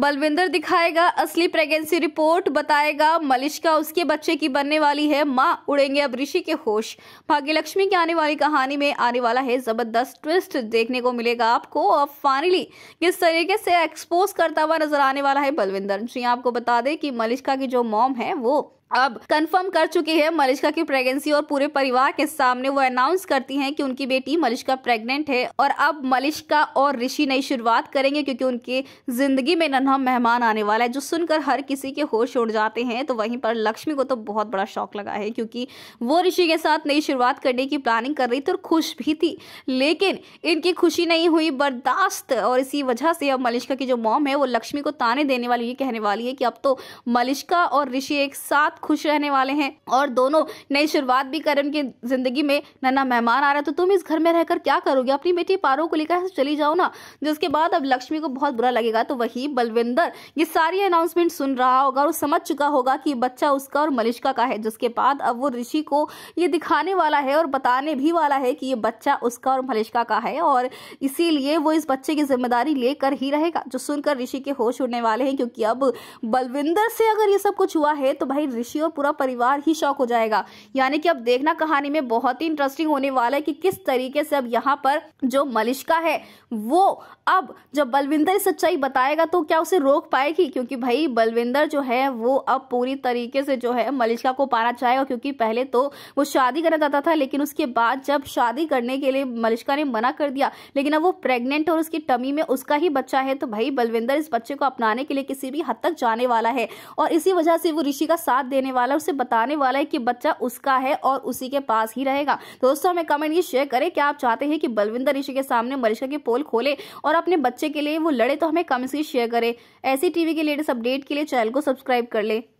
बलविंदर दिखाएगा असली pregnancy report बताएगा मलिश्का उसके बच्चे की बनने वाली है माँ उड़ेंगे अब ऋषि के होश भाग्यलक्ष्मी की आने वाली कहानी में आने वाला है जबरदस्त ट्विस्ट देखने को मिलेगा आपको और फाइनली किस तरीके से एक्सपोज करता हुआ नजर आने वाला है बलविंदर जी हाँ, आपको बता दें कि मलिश्का की जो मॉम है वो अब कंफर्म कर चुकी है मलिश्का की प्रेगनेंसी और पूरे परिवार के सामने वो अनाउंस करती हैं कि उनकी बेटी मलिश्का प्रेग्नेंट है और अब मलिश्का और ऋषि नई शुरुआत करेंगे क्योंकि उनके जिंदगी में नन्हा मेहमान आने वाला है जो सुनकर हर किसी के होश उड़ जाते हैं तो वहीं पर लक्ष्मी को तो बहुत बड़ा शौक लगा है क्योंकि वो ऋषि के साथ नई शुरुआत करने की प्लानिंग कर रही थी और खुश भी थी लेकिन इनकी खुशी नहीं हुई बर्दाश्त और इसी वजह से अब मलिश्का की जो मॉम है वो लक्ष्मी को ताने देने वाली ये कहने वाली है कि अब तो मलिश्का और ऋषि एक साथ साथ खुश रहने वाले हैं और दोनों नई शुरुआत भी करें उनकी जिंदगी में नन्ना मेहमान आ रहा है तो तुम इस घर में रहकर क्या करोगे अपनी बेटी पारो को लेकर चली जाओ ना जिसके बाद अब लक्ष्मी को बहुत बुरा लगेगा तो वही बलविंदर ये सारी अनाउंसमेंट सुन रहा होगा और समझ चुका होगा कि बच्चा उसका और मलिश्का का है जिसके बाद अब वो ऋषि को ये दिखाने वाला है और बताने भी वाला है कि ये बच्चा उसका और मलिश्का का है और इसीलिए वो इस बच्चे की जिम्मेदारी लेकर ही रहेगा जो सुनकर ऋषि के होश उड़ने वाले हैं क्योंकि अब बलविंदर से अगर ये सब कुछ हुआ है तो भाई ऋषि और पूरा परिवार ही शौक हो जाएगा यानी कि अब देखना कहानी में बहुत ही इंटरेस्टिंग होने वाला है कि किस तरीके से अब यहाँ पर जो मलिश्का है वो अब जब बलविंदर सच्चाई बताएगा तो क्या उसे रोक पाएगी क्योंकि भाई बलविंदर जो है वो अब पूरी तरीके से जो है मलिश्का को पाना चाहेगा क्योंकि पहले तो वो शादी करना चाहता था लेकिन उसके बाद जब शादी करने के लिए मलिश्का ने मना कर दिया लेकिन अब वो प्रेग्नेंट और उसकी टमी में उसका ही बच्चा है तो भाई बलविंदर इस बच्चे को अपनाने के लिए किसी भी हद तक जाने वाला है और इसी वजह से वो ऋषि का साथ देने वाला है उसे बताने वाला है कि बच्चा उसका है और उसी के पास ही रहेगा दोस्तों हमें कमेंट ये शेयर करें कि आप चाहते हैं कि बलविंदर ऋषि के सामने मरीशा के पोल खोले और अपने बच्चे के लिए वो लड़े तो हमें कमेंट्स की शेयर करें ऐसी टीवी के लेटेस्ट अपडेट के लिए चैनल को सब्सक्राइब कर ले